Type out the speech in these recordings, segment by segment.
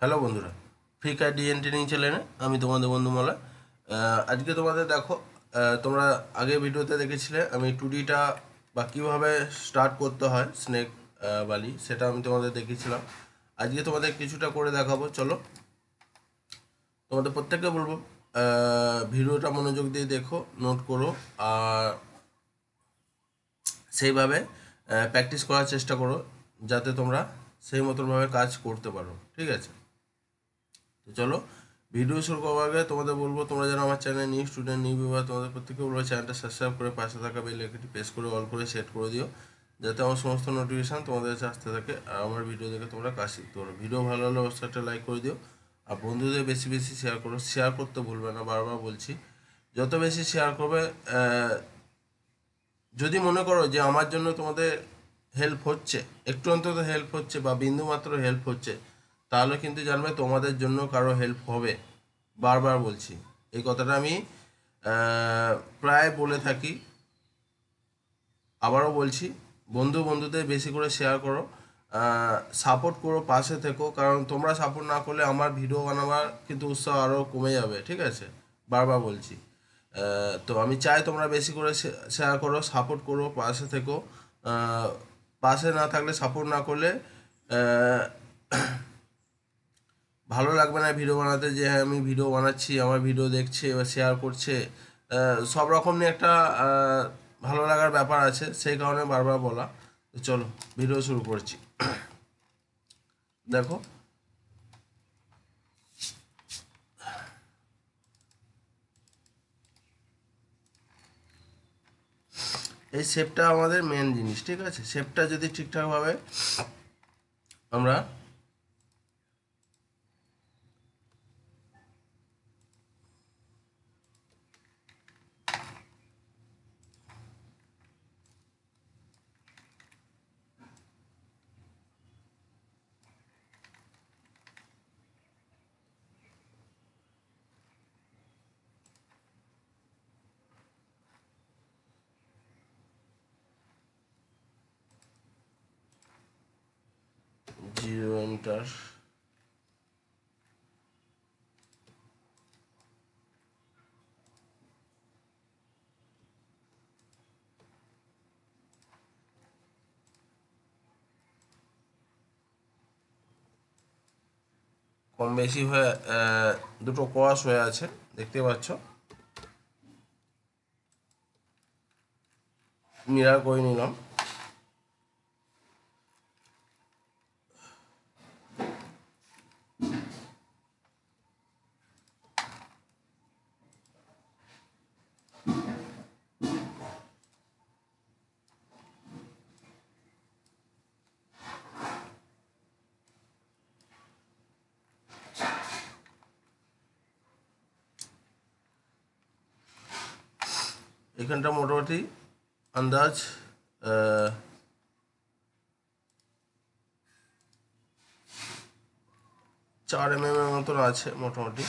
hello বন্ধুরা free কার DNA training চ্যানেলে আমি তোমাদের বন্ধু মালা আজকে তোমাদের দেখো তোমরা আগে ভিডিওতে দেখেছিলে আমি টুডিটা বা কীভাবে স্টার্ট করতে হয় স্নেক বালি সেটা আমি তোমাদের দেখেছিলাম আজকে তোমাদের কিছুটা করে দেখাবো চলো তোমাদের প্রত্যেককে বলবো ভিডিওটা মনোযোগ দিয়ে দেখো নোট করো আর সেইভাবে প্র্যাকটিস করার চেষ্টা করো যাতে তোমরা সেই মতনভাবে কাজ করতে পারো ঠিক আছে তো চলো ভিডিও শুরু করার আগে তোমাদের বলবো তোমরা যারা আমার channel new student new viewer তোমাদের প্রত্যেকে বলবো চ্যানেলটা সাবস্ক্রাইব করে পাশে থাকা বেল আইকনটি প্রেস করে অল করে সেট করে দিও যাতে আমার সমস্ত নোটিফিকেশান তোমাদের কাছে আসতে থাকে আর আমার ভিডিও দেখে তোমরা কাশি শিখতে ভিডিও ভালো হলে অবশ্যই একটা লাইক করে দিও আর বন্ধুদের বেশি বেশি শেয়ার করো শেয়ার করতে ভুলবে না বারবার বলছি যত বেশি শেয়ার করবে যদি মনে করো যে আমার জন্য তোমাদের হেল্প হচ্ছে একটু অন্তত হেল্প হচ্ছে বা বিন্দু মাত্র হেল্প হচ্ছে তাহলে কিন্তু জানবে তোমাদের জন্য কারো হেল্প হবে বারবার বলছি এই কথাটা আমি প্রায় বলে থাকি আবারও বলছি বন্ধু বন্ধুদের বেশি করে শেয়ার করো সাপোর্ট করো পাশে থেকো কারণ তোমরা সাপোর্ট না করলে আমার ভিডিও বানাবার কিন্তু উৎসাহ আরও কমে যাবে ঠিক আছে বারবার বলছি তো আমি চাই তোমরা বেশি করে শেয়ার করো সাপোর্ট করো পাশে থেকো পাশে না থাকলে সাপোর্ট না করলে ভালো লাগবে না ভিডিও বানাতে যে হ্যাঁ আমি ভিডিও বানাচ্ছি আমার ভিডিও দেখছে বা শেয়ার করছে সব রকম নিয়ে একটা ভালো লাগার ব্যাপার আছে সেই কারণে বারবার বলা চলো ভিডিও শুরু করছি দেখো এই শেপটা আমাদের মেন জিনিস ঠিক আছে শেপটা যদি ঠিকঠাকভাবে আমরা বেশি হয়ে দুটো কোয়াশ হয়ে আছে দেখতে পাচ্ছ মিরার করে নিলাম এখানটা মোটামুটি আন্দাজ চার এম এম এর মতন আছে মোটামুটি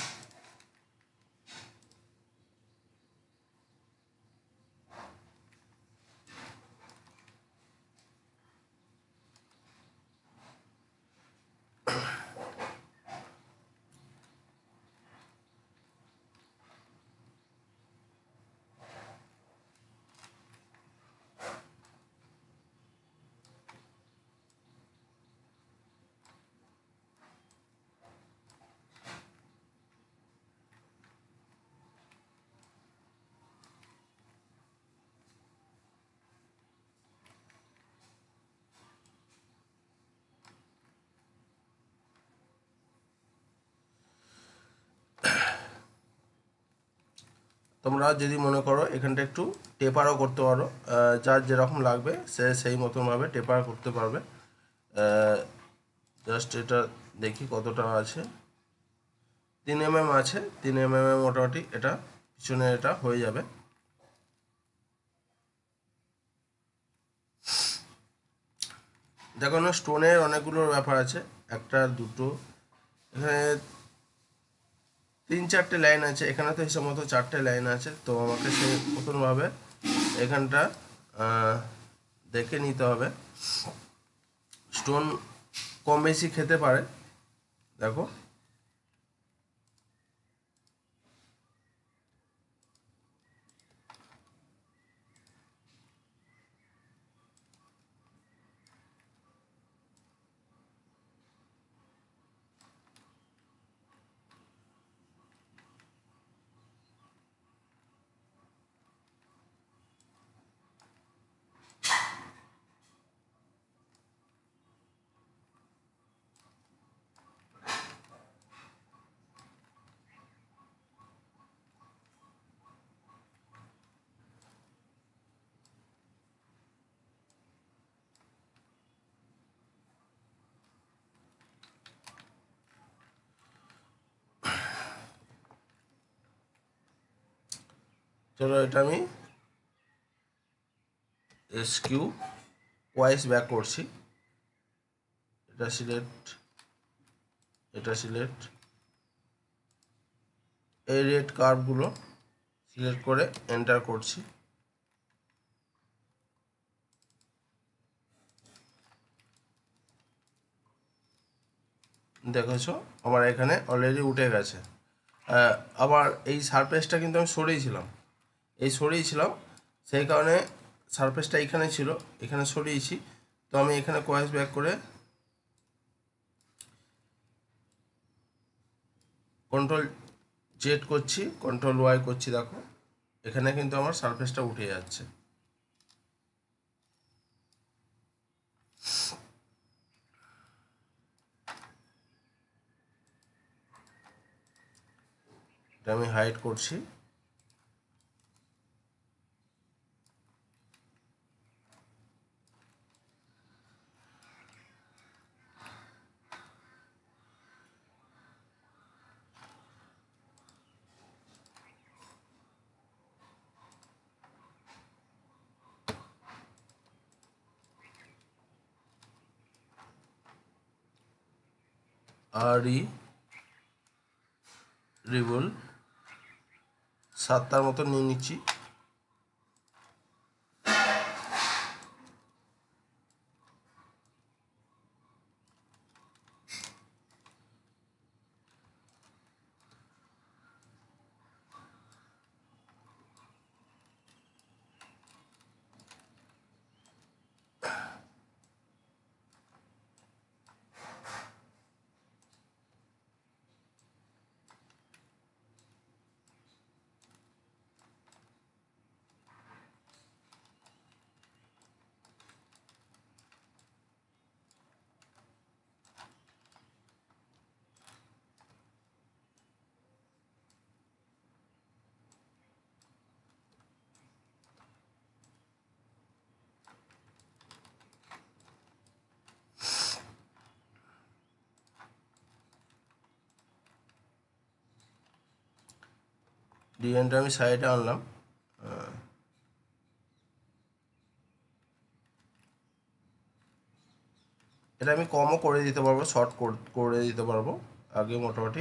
তোমরা যদি মনে করো এখানটা একটু টেপারও করতে পারো যার যেরকম লাগবে সে সেই মতনভাবে টেপার করতে পারবে জাস্ট এটা দেখি কতটা আছে তিন এম এম আছে তিন এম এম মোটামুটি এটা পিছনে এটা হয়ে যাবে দেখো না স্টোনের অনেকগুলো ব্যাপার আছে একটা দুটো এখানে তিন চারটে লাইন আছে এখানে তো হিসাব মতো চারটে লাইন আছে তো আমাকে সে নতুনভাবে এখানটা দেখে নিতে হবে স্টোন কম বেশি খেতে পারে দেখো ধরো এটা আমি এস কিউ ওয়াইস ব্যাক করছি এটা সিলেক্ট এটা সিলেক্ট এই রেড কার্ভগুলো সিলেক্ট করে এন্টার করছি দেখেছো আমার এখানে অলরেডি উঠে গেছে আবার এই সারফেসটা কিন্তু আমি সরেছিলাম এই সরিয়েছিলাম সেই কারণে সারফেসটা এখানে ছিল এখানে সরিয়েছি তো আমি এখানে কয়েস ব্যাক করে কন্ট্রোল জেড করছি কন্ট্রোল ওয়াই করছি দেখো এখানে কিন্তু আমার সারফেসটা উঠে যাচ্ছে আমি হাইট করছি আর রিবল সাতটার মতো নিয়ে নিচ্ছি ডিজাইনটা আমি সাইডে আনলাম এটা আমি কমও করে দিতে পারবো শর্ট করে দিতে পারবো আগে মোটামুটি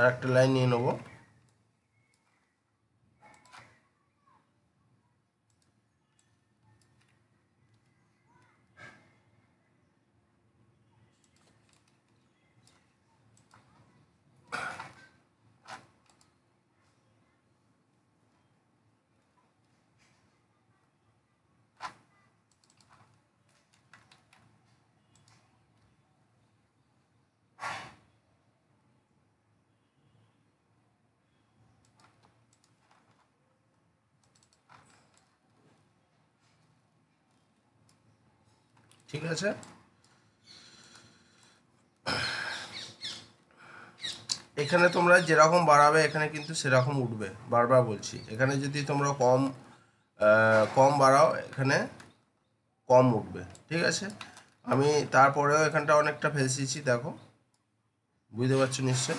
আর একটা লাইন নিয়ে নেবো ঠিক আছে এখানে তোমরা যেরকম বাড়াবে এখানে কিন্তু সেরকম উঠবে বারবার বলছি এখানে যদি তোমরা কম কম বাড়াও এখানে কম উঠবে ঠিক আছে আমি তারপরেও এখানটা অনেকটা ফেলছিছি দেখো বুঝতে পারছো নিশ্চয়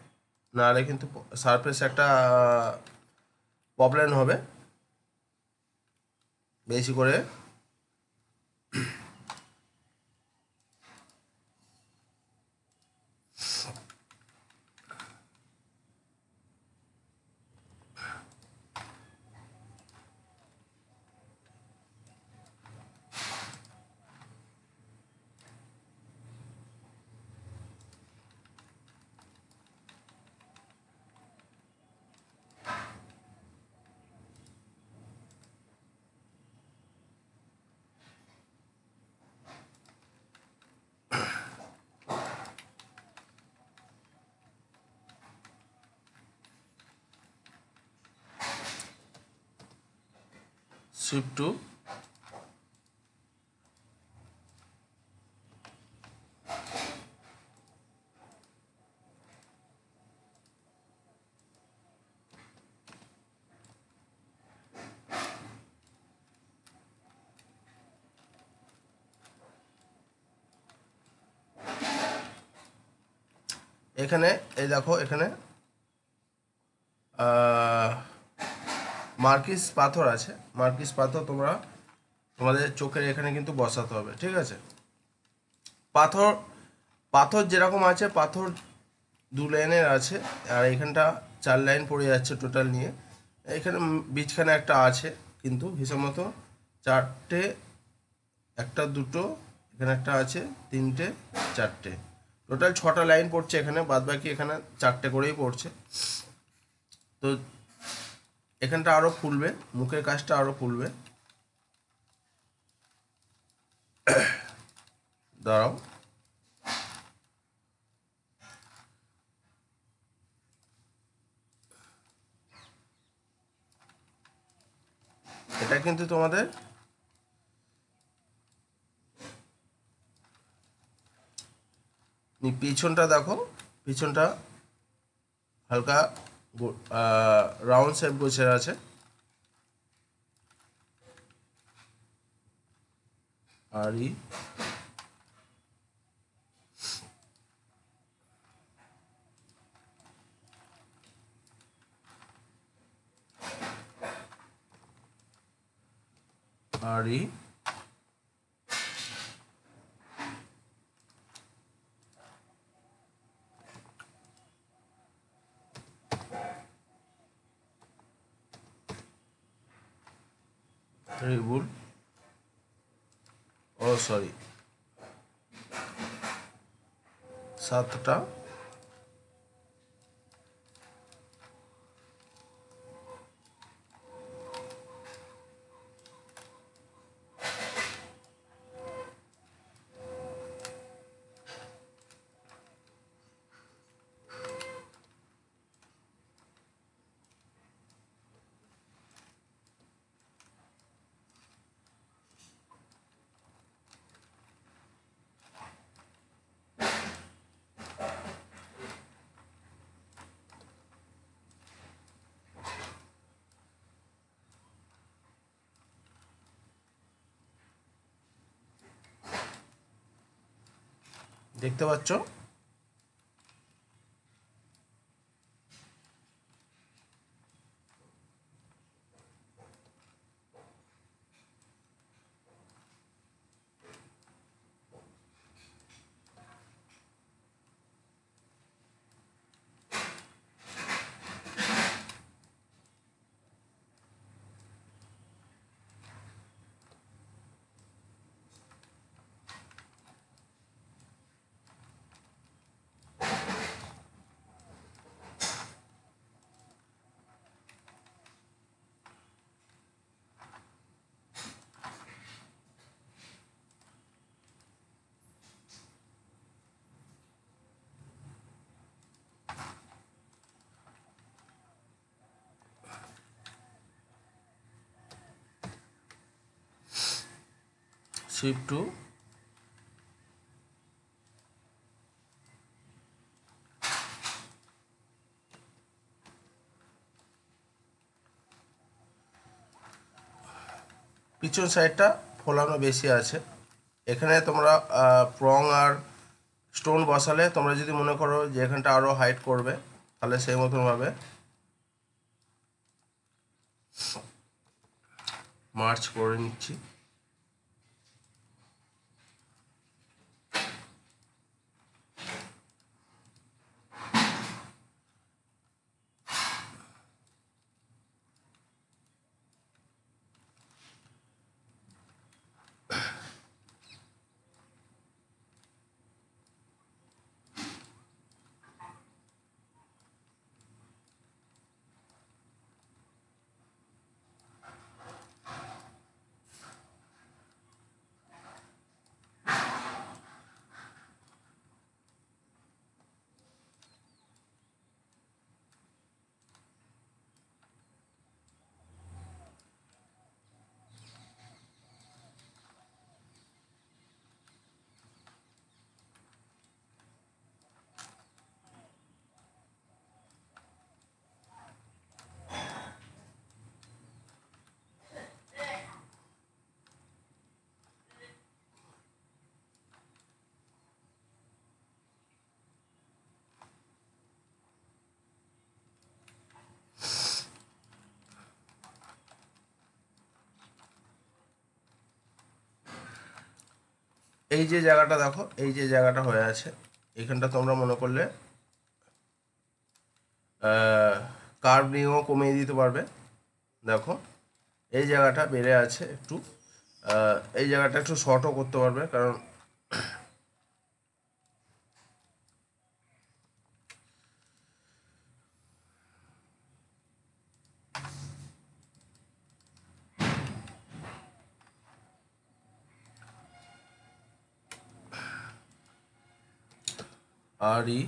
নাহলে কিন্তু সারফেস একটা প্রবলেম হবে বেশি করে sweep to এখানে এই দেখো এখানে মার্কিস পাথর আছে মার্কিস পাথর তোমরা তোমাদের চোখের এখানে কিন্তু বসাতে হবে ঠিক আছে পাথর পাথর যেরকম আছে পাথর দু লাইনের আছে আর এখানটা চার লাইন পড়ে যাচ্ছে টোটাল নিয়ে এখানে বিচখানে একটা আছে কিন্তু হিসাব মতো চারটে একটা দুটো এখানে একটা আছে তিনটে চারটে টোটাল ছটা লাইন পড়ছে এখানে বাদবাকি এখানে চারটে করেই পড়ছে তো এখানটা আরো ফুলবে মুখের কাজটা আরো ফুলবে দাঁড়াও এটা কিন্তু তোমাদের পিছনটা দেখো পিছনটা হালকা রাউন্ড শেপ গোছের আছে আর ই আর ই after it would ও সরি সাতটা দেখতে পাচ্ছ শিফট টু পিছন সাইডটা ফোলানো বেশি আছে এখানে তোমরা প্রং আর স্টোন বসালে তোমরা যদি মনে করো যে এখানটা আরও হাইট করবে তাহলে সেই মতনভাবে মার্চ করে নিচ্ছি এই যে জায়গাটা দেখো এই যে জায়গাটা হয়ে আছে এখানটা তোমরা মনে করলে কার্ভ নিয়েও কমিয়ে দিতে পারবে দেখো এই জায়গাটা বেড়ে আছে একটু এই জায়গাটা একটু শর্টও করতে পারবে কারণ R E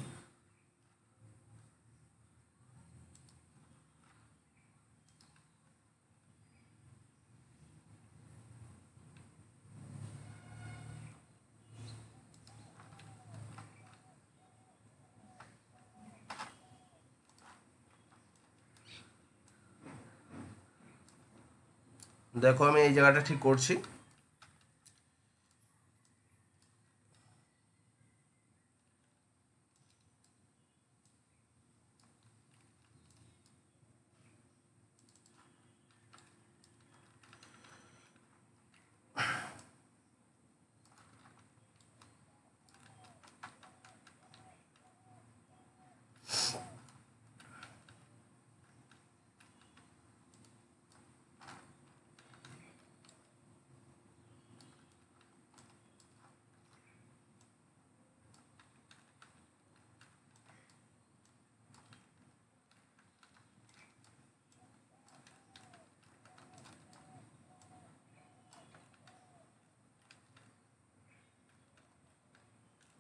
देखो हमें ये जगह ठीक करी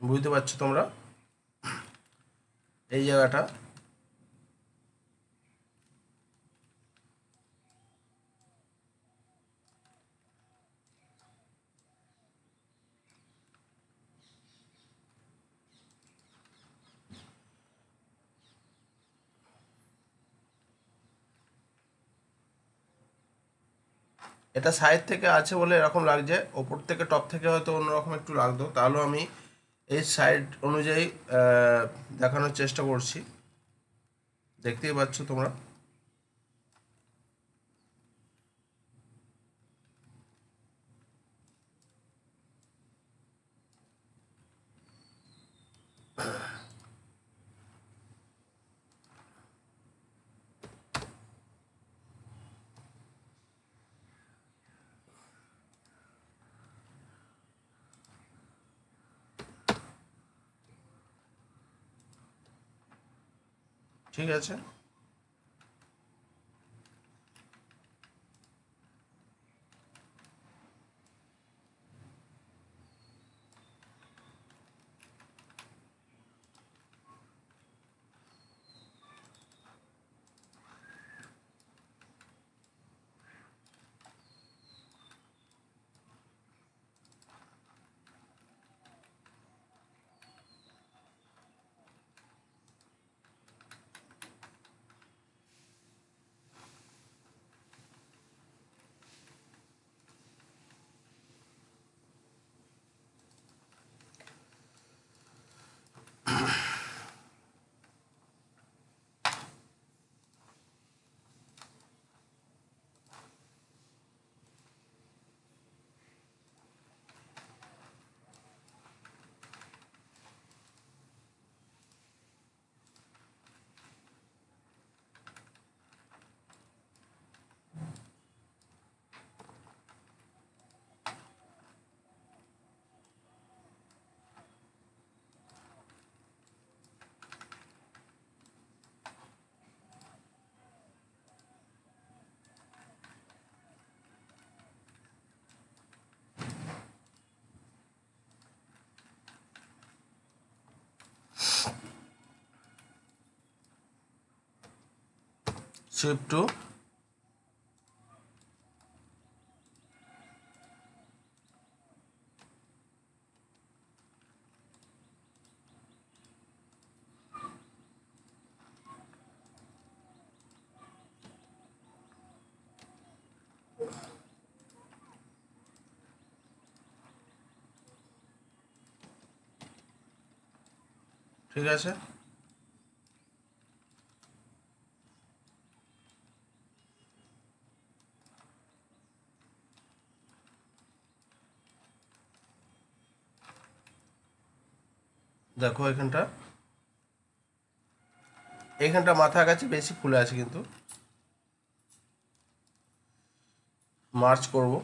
বুঝতে পারছো তোমরা এই জায়গাটা এটা সাইড থেকে আছে বলে এরকম লাগছে ওপর থেকে টপ থেকে হয়তো অন্যরকম একটু লাগতো তাহলেও আমি এই সাইড অনুযায়ী দেখানোর চেষ্টা করছি দেখতেই পাচ্ছ তোমরা ঠিক আছে step 2 ठीक है सर দেখো এখানটা এখানটা মাথা কাছে বেশি ফুলে আছে কিন্তু মার্চ করবো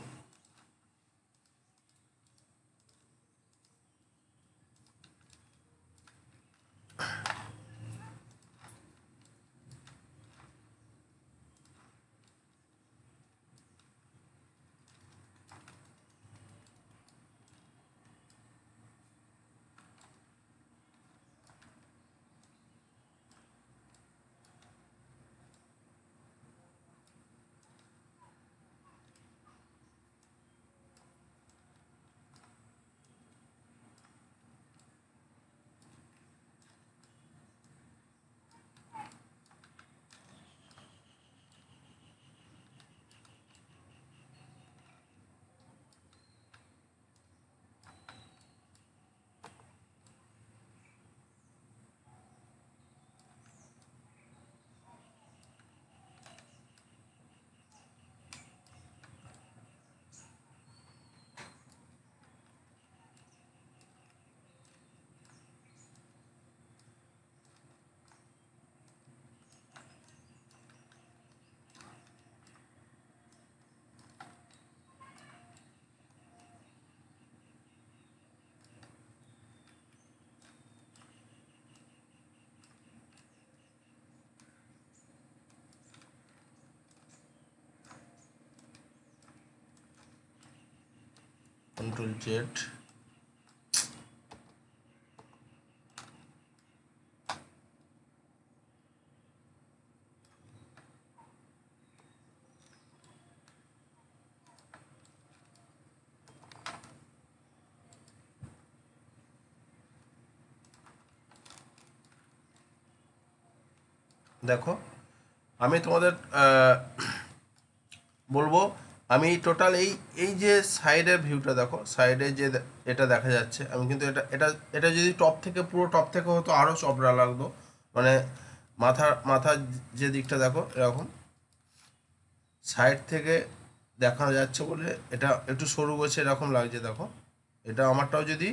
Ctrl Z देखो আমি তোমাদের বলবো আমি এই টোটাল এই এই যে সাইডের ভিউটা দেখো সাইডে যে এটা দেখা যাচ্ছে আমি কিন্তু এটা এটা এটা যদি টপ থেকে পুরো টপ থেকে হতো আরও চপড়া লাগতো মানে মাথার মাথার যে দিকটা দেখো এরকম সাইড থেকে দেখা যাচ্ছে বলে এটা একটু সরু গেছে এরকম লাগছে দেখো এটা আমারটাও যদি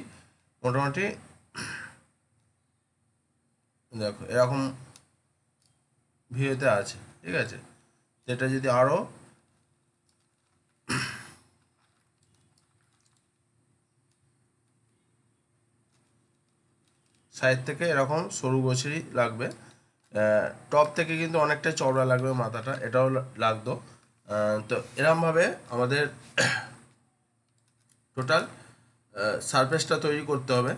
মোটামুটি দেখো এরকম ভিউতে আছে ঠিক আছে এটা যদি আরও সাইড থেকে এরকম সরু গোছেরই লাগবে টপ থেকে কিন্তু অনেকটাই চওড়া লাগবে মাথাটা এটাও লাগতো তো এরমভাবে আমাদের টোটাল সারফেসটা তৈরি করতে হবে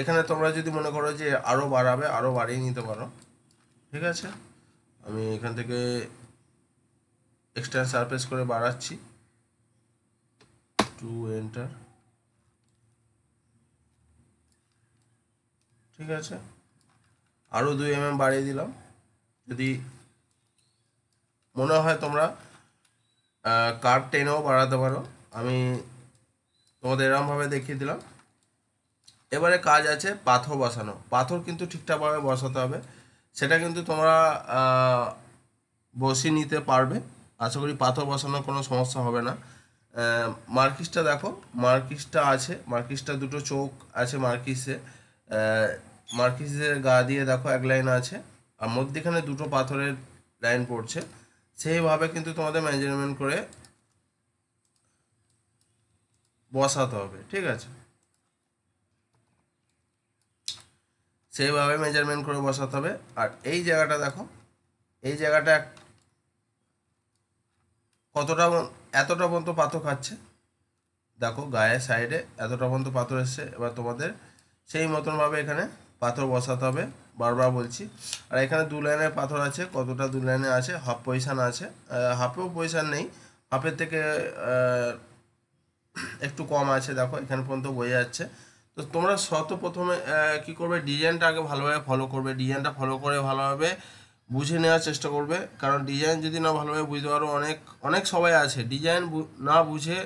এখানে তোমরা যদি মনে করো যে আরও বাড়াবে আরও বাড়িয়ে নিতে পারো ঠিক আছে আমি এখান থেকে এক্সট্রা সারফেস করে বাড়াচ্ছি টু এন্টার ঠিক আছে আরও দুই এম বাড়িয়ে দিলাম যদি মনে হয় তোমরা কার টেনেও বাড়াতে পারো আমি তোমাদের এরমভাবে দেখিয়ে দিলাম এবারে কাজ আছে পাথর বসানো পাথর কিন্তু ঠিকঠাকভাবে বসাতে হবে সেটা কিন্তু তোমরা বসিয়ে নিতে পারবে আশা করি পাথর বসানোর কোনো সমস্যা হবে না মার্কিসটা দেখো মার্কিসটা আছে মার্কিসটা দুটো চোখ আছে মার্কিসে মার্কিজের গা দিয়ে দেখো এক লাইন আছে আর মধ্যেখানে দুটো পাথরের লাইন পড়ছে সেইভাবে কিন্তু তোমাদের মেজারমেন্ট করে বসাতে হবে ঠিক আছে সেইভাবে মেজারমেন্ট করে বসাতে হবে আর এই জায়গাটা দেখো এই জায়গাটা কতটা এতটা পর্যন্ত পাথর খাচ্ছে দেখো গায়ের সাইডে এতটা পর্যন্ত পাথর এসছে এবার তোমাদের সেই মতনভাবে এখানে পাথর বসাতে হবে বারবার বলছি আর এখানে দু লাইনের পাথর আছে কতটা দু লাইনে আছে হাফ পয়সান আছে হাফেও পয়সান নেই হাফের থেকে একটু কম আছে দেখো এখানে পর্যন্ত বয়ে যাচ্ছে তো তোমরা শত প্রথমে কি করবে ডিজাইনটা আগে ভালোভাবে ফলো করবে ডিজাইনটা ফলো করে ভালোভাবে বুঝে নেওয়ার চেষ্টা করবে কারণ ডিজাইন যদি না ভালোভাবে বুঝতে পারো অনেক অনেক সবাই আছে ডিজাইন না বুঝে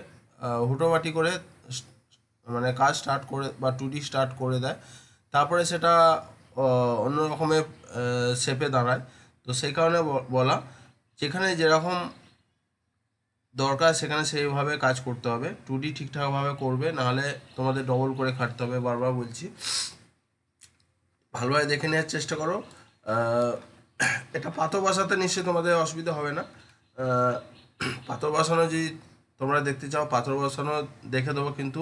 হুটোবাটি করে মানে কাজ স্টার্ট করে বা টু ডি স্টার্ট করে দেয় তারপরে সেটা অন্য রকমের শেপে দাঁড়ায় তো সেই কারণে বলা যেখানে যেরকম দরকার সেখানে সেইভাবে কাজ করতে হবে টুডি ডি ঠিকঠাকভাবে করবে নাহলে তোমাদের ডবল করে খাটতে হবে বারবার বলছি ভালোভাবে দেখে নেওয়ার চেষ্টা করো এটা পাথর বাসাতে নিশ্চয়ই তোমাদের অসুবিধা হবে না পাথর বাসানো যদি তোমরা দেখতে চাও পাথর বসানো দেখে দেবো কিন্তু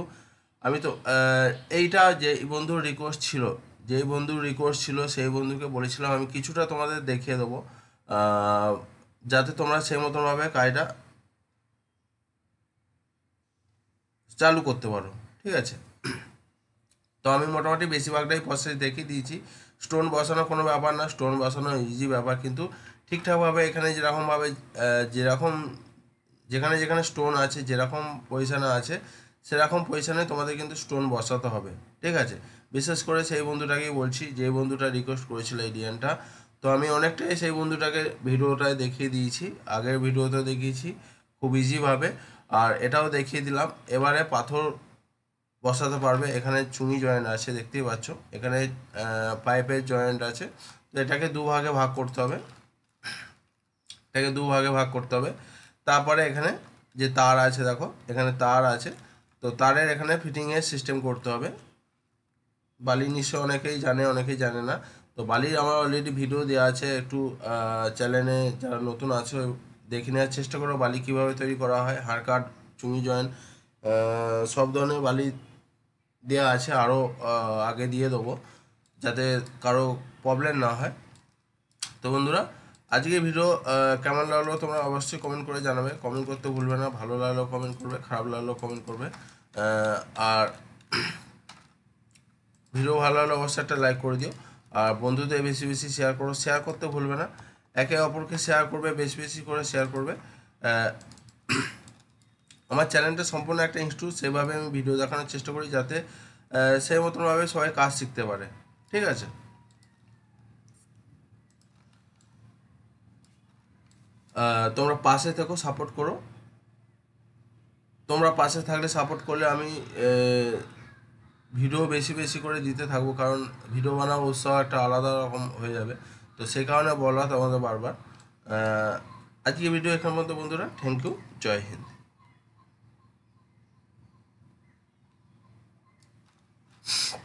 আমি তো এইটা যে বন্ধুর রিকোয়েস্ট ছিল যেই বন্ধুর রিকোয়েস্ট ছিল সেই বন্ধুকে বলেছিলাম আমি কিছুটা তোমাদের দেখিয়ে দেবো যাতে তোমরা সেই মতনভাবে কাজটা চালু করতে পারো ঠিক আছে তো আমি মোটামুটি বেশিরভাগটাই প্রসেস দেখিয়ে দিয়েছি স্টোন বসানো কোনো ব্যাপার না স্টোন বসানো ইজি ব্যাপার কিন্তু ঠিকঠাকভাবে এখানে যেরকমভাবে যেরকম যেখানে যেখানে স্টোন আছে যেরকম পজিশানে আছে সেরকম পজিশনে তোমাদের কিন্তু স্টোন বসাতে হবে ঠিক আছে বিশেষ করে সেই বন্ধুটাকেই বলছি যে বন্ধুটা রিকোয়েস্ট করেছিল এই ডিজাইনটা তো আমি অনেকটাই সেই বন্ধুটাকে ভিডিওটায় দেখিয়ে দিয়েছি আগের ভিডিওতে দেখিয়েছি খুব ইজিভাবে আর এটাও দেখিয়ে দিলাম এবারে পাথর বসাতে পারবে এখানে চুনি জয়েন্ট আছে দেখতেই পাচ্ছ এখানে পাইপের জয়েন্ট আছে তো এটাকে দুভাগে ভাগ করতে হবে এটাকে দুভাগে ভাগ করতে হবে তারপরে এখানে যে তার আছে দেখো এখানে তার আছে তো তারের এখানে ফিটিংয়ের সিস্টেম করতে হবে বালি নিশ্চয় অনেকেই জানে অনেকেই জানে না তো বালির আমার অলরেডি ভিডিও দেওয়া আছে একটু চ্যানেলে যারা নতুন আছে দেখে নেওয়ার চেষ্টা করো বালি কীভাবে তৈরি করা হয় হাড় কাট চুঙি জয়েন্ট সব ধরনের বালি দেওয়া আছে আরও আগে দিয়ে দেবো যাতে কারো প্রবলেম না হয় তো বন্ধুরা আজকে ভিডিও কেমন লাগলো তোমরা অবশ্যই কমেন্ট করে জানাবে কমেন্ট করতে ভুলবে না ভালো লাগলেও কমেন্ট করবে খারাপ লাগলেও কমেন্ট করবে আর ভিডিও ভালো লাগলে অবশ্যই একটা লাইক করে দিও আর বন্ধুদের বেশি বেশি শেয়ার করো শেয়ার করতে ভুলবে না একে অপরকে শেয়ার করবে বেশি বেশি করে শেয়ার করবে আমার চ্যানেলটা সম্পূর্ণ একটা ইনস্টিটিউট সেভাবে আমি ভিডিও দেখানোর চেষ্টা করি যাতে সেই মতনভাবে সবাই কাজ শিখতে পারে ঠিক আছে তোমরা পাশে থেকো সাপোর্ট করো তোমরা পাশে থাকলে সাপোর্ট করলে আমি ভিডিও বেশি বেশি করে দিতে থাকবো কারণ ভিডিও বানাবো উৎসাহ একটা আলাদা রকম হয়ে যাবে তো সেই কারণে বলা তোমাদের বারবার আজকে ভিডিও এখান পর্যন্ত বন্ধুরা থ্যাংক ইউ জয় হিন্দ